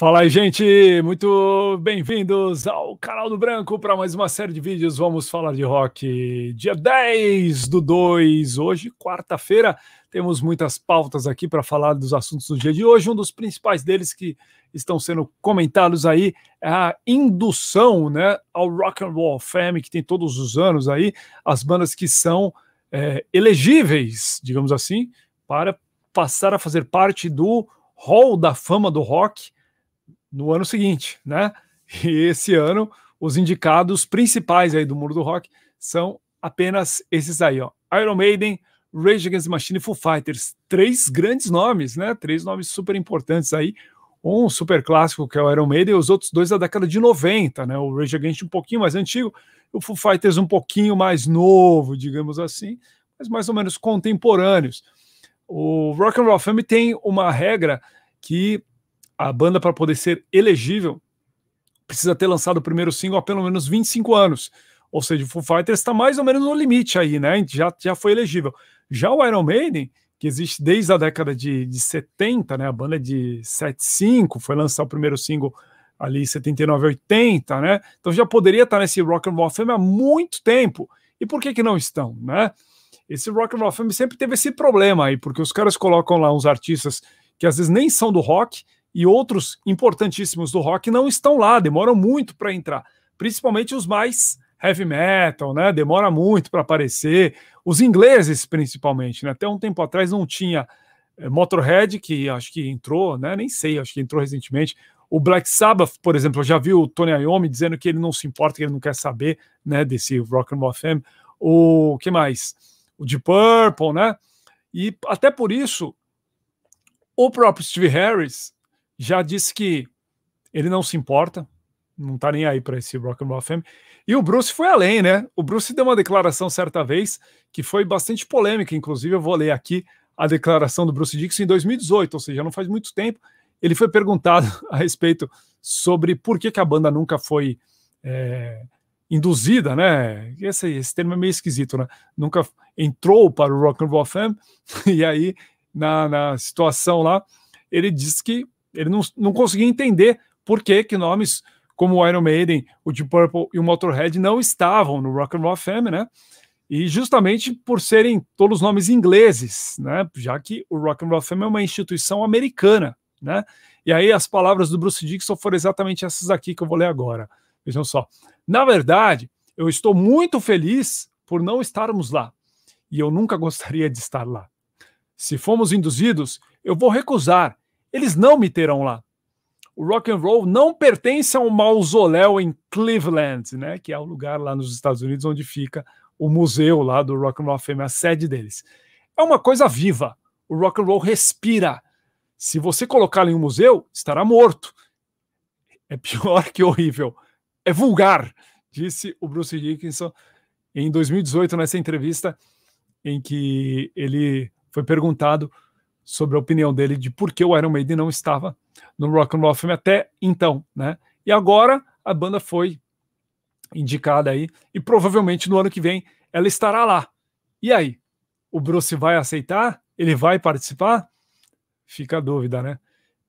Fala aí, gente! Muito bem-vindos ao canal do Branco para mais uma série de vídeos. Vamos falar de rock. Dia 10 do 2, hoje, quarta-feira, temos muitas pautas aqui para falar dos assuntos do dia de hoje. Um dos principais deles que estão sendo comentados aí é a indução né, ao Rock and Roll Fame, que tem todos os anos aí, as bandas que são é, elegíveis, digamos assim, para passar a fazer parte do Hall da Fama do Rock no ano seguinte, né? E esse ano, os indicados principais aí do Muro do Rock são apenas esses aí, ó. Iron Maiden, Rage Against the Machine e Foo Fighters. Três grandes nomes, né? Três nomes super importantes aí. Um super clássico, que é o Iron Maiden, e os outros dois da década de 90, né? O Rage Against um pouquinho mais antigo, o Foo Fighters um pouquinho mais novo, digamos assim, mas mais ou menos contemporâneos. O Rock and Roll Fame tem uma regra que a banda, para poder ser elegível, precisa ter lançado o primeiro single há pelo menos 25 anos. Ou seja, o Foo Fighters está mais ou menos no limite aí, né? Já, já foi elegível. Já o Iron Maiden, que existe desde a década de, de 70, né? A banda é de 75 foi lançar o primeiro single ali 79, 80, né? Então já poderia estar tá nesse Rock and Roll Fame há muito tempo. E por que que não estão, né? Esse Rock and Roll Fame sempre teve esse problema aí, porque os caras colocam lá uns artistas que às vezes nem são do rock, e outros importantíssimos do rock não estão lá, demoram muito para entrar, principalmente os mais heavy metal, né? Demora muito para aparecer, os ingleses principalmente, né? Até um tempo atrás não tinha eh, Motorhead que acho que entrou, né? Nem sei, acho que entrou recentemente. O Black Sabbath, por exemplo, eu já vi o Tony Iommi dizendo que ele não se importa, que ele não quer saber, né, desse Rock and Roll FM. O que mais? O Deep Purple, né? E até por isso, o próprio Steve Harris já disse que ele não se importa, não tá nem aí para esse Rock and Roll Fame. E o Bruce foi além, né? O Bruce deu uma declaração certa vez que foi bastante polêmica, inclusive eu vou ler aqui a declaração do Bruce Dixon em 2018, ou seja, não faz muito tempo. Ele foi perguntado a respeito sobre por que, que a banda nunca foi é, induzida, né? Esse, esse termo é meio esquisito, né? Nunca entrou para o Rock and Roll Fame. E aí, na, na situação lá, ele disse que ele não, não conseguia entender por que, que nomes como o Iron Maiden, o Deep Purple e o Motorhead não estavam no Rock and Roll Fame, né? E justamente por serem todos nomes ingleses, né? Já que o Rock and Roll Fame é uma instituição americana, né? E aí as palavras do Bruce Dixon foram exatamente essas aqui que eu vou ler agora. Vejam só. Na verdade, eu estou muito feliz por não estarmos lá. E eu nunca gostaria de estar lá. Se fomos induzidos, eu vou recusar eles não me terão lá. O rock and roll não pertence a um mausoléu em Cleveland, né, que é o lugar lá nos Estados Unidos onde fica o museu lá do Rock and Roll Fame, a sede deles. É uma coisa viva. O rock and roll respira. Se você colocá-lo em um museu, estará morto. É pior que horrível. É vulgar, disse o Bruce Dickinson em 2018 nessa entrevista em que ele foi perguntado sobre a opinião dele de por que o Iron Maiden não estava no Rock and Roll Film até então, né? E agora a banda foi indicada aí e provavelmente no ano que vem ela estará lá. E aí, o Bruce vai aceitar? Ele vai participar? Fica a dúvida, né?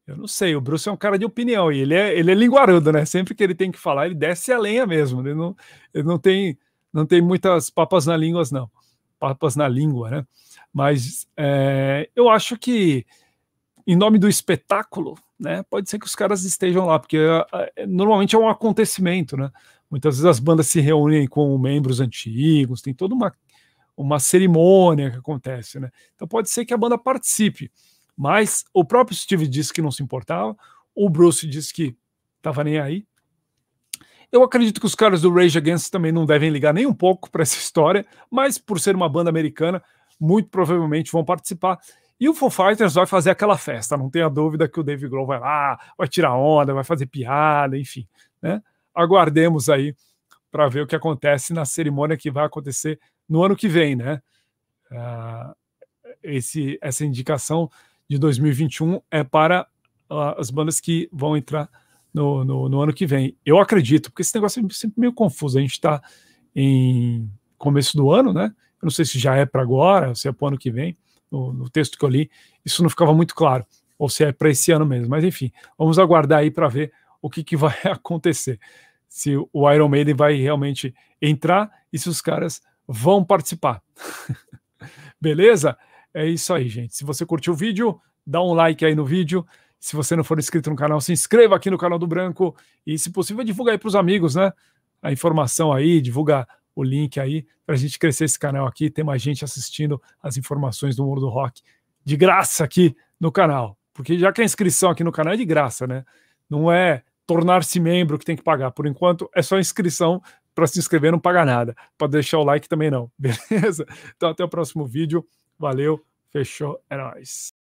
Eu não sei, o Bruce é um cara de opinião e ele é, ele é linguarudo, né? Sempre que ele tem que falar, ele desce a lenha mesmo. Ele não, ele não tem não tem muitas papas na língua, não. Papas na língua, né? Mas é, eu acho que, em nome do espetáculo, né, pode ser que os caras estejam lá, porque é, é, normalmente é um acontecimento, né? Muitas vezes as bandas se reúnem com membros antigos, tem toda uma, uma cerimônia que acontece, né? Então pode ser que a banda participe. Mas o próprio Steve disse que não se importava, o Bruce disse que tava nem aí. Eu acredito que os caras do Rage Against também não devem ligar nem um pouco para essa história, mas por ser uma banda americana, muito provavelmente vão participar. E o Foo Fighters vai fazer aquela festa, não tenha dúvida que o Dave Grohl vai lá, vai tirar onda, vai fazer piada, enfim. Né? Aguardemos aí para ver o que acontece na cerimônia que vai acontecer no ano que vem, né? Uh, esse, essa indicação de 2021 é para uh, as bandas que vão entrar no, no, no, ano que vem. Eu acredito, porque esse negócio é sempre meio confuso. A gente está em começo do ano, né? eu não sei se já é para agora, se é para o ano que vem, no, no, texto que eu li, isso não ficava muito claro, ou se é para esse ano mesmo. Mas enfim, vamos aguardar aí para ver o que, que vai acontecer. Se o Iron Maiden vai realmente entrar e se os caras vão participar. Beleza? É isso aí, gente. Se você curtiu o vídeo, dá um like aí no vídeo. Se você não for inscrito no canal, se inscreva aqui no canal do Branco e, se possível, divulga aí para os amigos, né? A informação aí, divulga o link aí para a gente crescer esse canal aqui, ter mais gente assistindo as informações do mundo do rock de graça aqui no canal. Porque já que a inscrição aqui no canal é de graça, né? Não é tornar-se membro que tem que pagar. Por enquanto, é só inscrição para se inscrever, não paga nada. Para deixar o like também não, beleza? Então até o próximo vídeo. Valeu, fechou, é nóis.